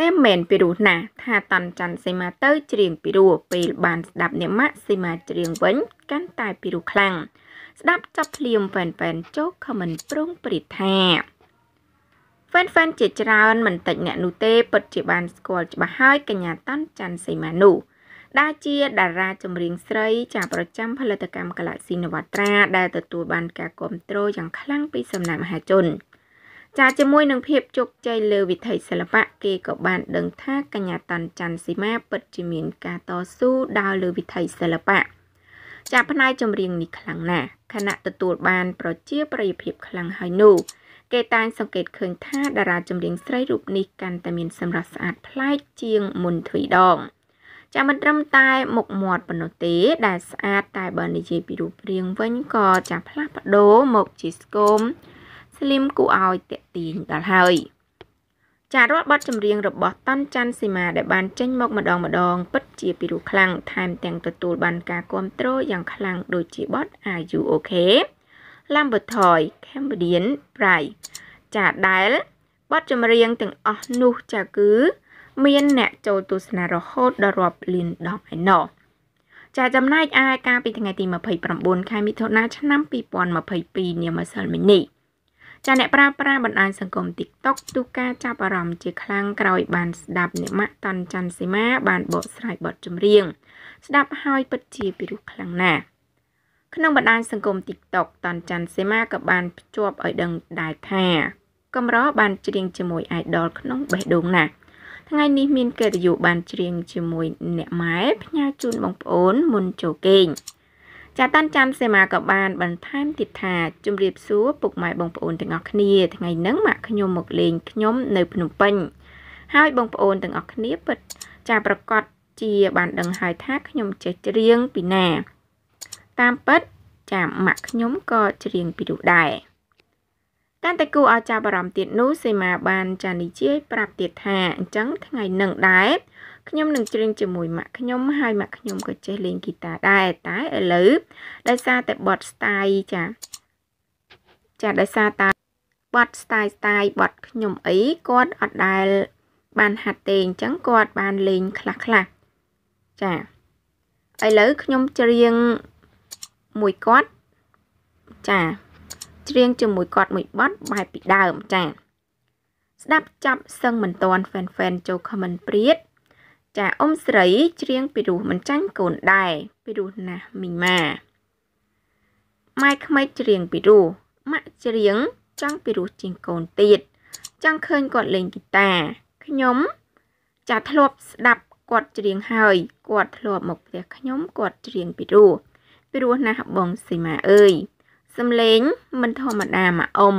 អែមមែនពីរោះណាស់ថាតាន់ច័ន្ទសីមាទៅច្រៀងពីរោះពេលបានស្ដាប់អ្នកម៉ាក់សីមាច្រៀងវិញកាន់តែពីរោះខ្លាំងស្ដាប់ចាប់ភ្លាមប៉ែនប៉ែនចុះខមមិនប្រុងប្រិតថាហ្វេនហ្វេនជាច្រើនមិនតិចអ្នកនោះទេពិតជាបានស្គាល់ច្បាស់ហើយកញ្ញាតាន់ច័ន្ទសីមានោះដែលជាតារាចម្រៀងស្រីចាប្រចាំផលិតកម្មកាឡាស៊ីនវត្រា ដែលទទួលបាន ការគាំទ្រយ៉ាងខ្លាំងពីសំណាក់មហាជន។ចាជាមួយនឹងភាពជោគជ័យលើវិថីសិល្បៈគេក៏បានដឹងថាកញ្ញាតាន់ច័ន្ទស៊ីមាពិតជាមានការតស៊ូដល់លើវិថីសិល្បៈចាផ្នែកចម្រៀងនេះខ្លាំងណាស់ខណៈទទួលបាន ប្រជាប្រិយភាពខ្លាំងហើយនោះគេតែងសង្កេតឃើញថាតារាចម្រៀងស្រីរូបនេះកាន់តែមានសម្រស់ស្អាតប្លែកជាងមុនទ្វីដងចាមិនត្រឹមតែមុខមាត់ប៉ុណ្ណោះទេដែលស្អាតតែបើនិយាយពីរូបរាងវិញក៏ចាផ្លាស់ប្ដូរមកជាស្គមស្លីមគួរឲ្យតាក់ទាញដល់ហើយចារាល់បទចម្រៀងរបស់តាន់ច័ន្ទសីមាដែលបានចេញមកម្ដងម្ដងពិតជាពិរោះខ្លាំងថែមទាំងទទួលបានការគាំទ្រយ៉ាងខ្លាំងដូចជាបទ Are You Okay Lambertoy Cambodian Pride ចាដែលបទចម្រៀងទាំងអស់នោះចាគឺ មានអ្នកចូលទស្សនារហូតដល់រាប់លានដងឯណោះចាចំណែកឯការពីថ្ងៃទី29ខែមិថុនាឆ្នាំ2022នាម្សិលមិញនេះចាអ្នកប្រើប្រាស់បណ្ដាញសង្គម TikTok ទូការចាប់អារម្មណ៍ជាខ្លាំងក្រោយ បានស្ដាប់អ្នកម៉ាក់តាន់ច័ន្ទសីមា បានបកស្រាយបទចម្រៀងស្ដាប់ហើយពិតជាពិរោះខ្លាំងណាស់ក្នុងបណ្ដាញសង្គម TikTok តាន់ច័ន្ទសីមាក៏បានភ្ជាប់ឲ្យដឹងដែរថាកម្របានច្រៀងជាមួយ idol ក្នុងបេះដូងណាស់ថ្ងៃនេះមានកិត្តិយសបានច្រៀងជាមួយអ្នកម៉ែផ្ញើជូនបងប្អូនមុនចូលគេងចាតាន់ច័ន្ទសេមាក៏បានបន្ថែមទៀតថាជំរាបសួរពុកម៉ែបងប្អូនទាំងអស់គ្នាថ្ងៃនេះម៉ាក់ខ្ញុំមកលេងខ្ញុំនៅភ្នំពេញ ហើយបងប្អូនទាំងអស់គ្នាពិតចាប្រកាសជាបានដឹងហើយថាខ្ញុំចេះច្រៀងពីណាតាមពិតចាម៉ាក់ខ្ញុំក៏ច្រៀងពីនោះដែរតែតែគូឲ្យចាប់អារម្មណ៍ទៀតនោះសេមាបានចានិយាយប្រាប់ទៀតថាអញ្ចឹងថ្ងៃនឹងដែរខ្ញុំនឹងច្រៀងជាមួយម៉ាក់ខ្ញុំហើយម៉ាក់ខ្ញុំក៏ចេះលេងហ្គីតាដែរតែឥឡូវដោយសារតែបត់ style ចាចាដោយសារតែបត់ style style បត់ខ្ញុំអីគាត់អត់ដែល បានហាត់ទេអញ្ចឹងគាត់បានលេងខ្លះខ្លះចាឥឡូវខ្ញុំច្រៀងមួយគាត់ចាច្រៀងជាមួយគាត់មួយបត់បែបពីដើមចា ស្ដាប់ចាប់សឹងមិនតាន់ fan fan ចូល comment ព្រាតចាអ៊ំស្រីច្រៀងពីរោះមិនចាញ់កូនដែរពីរោះណាស់មីម៉ាម៉ែក្មេកច្រៀងពីរោះម៉ាក់ច្រៀងចង់ពីរោះជាងកូនទៀត ចង់ឃើញគាត់លេងហ្គីតាខ្ញុំចាធ្លាប់ស្ដាប់គាត់ច្រៀងហើយគាត់ធ្លាប់មកផ្ទះខ្ញុំគាត់ច្រៀងពីរោះពីរោះណាស់បងសីមាអើយសំលេងមិនធម្មតាមកអ៊ំ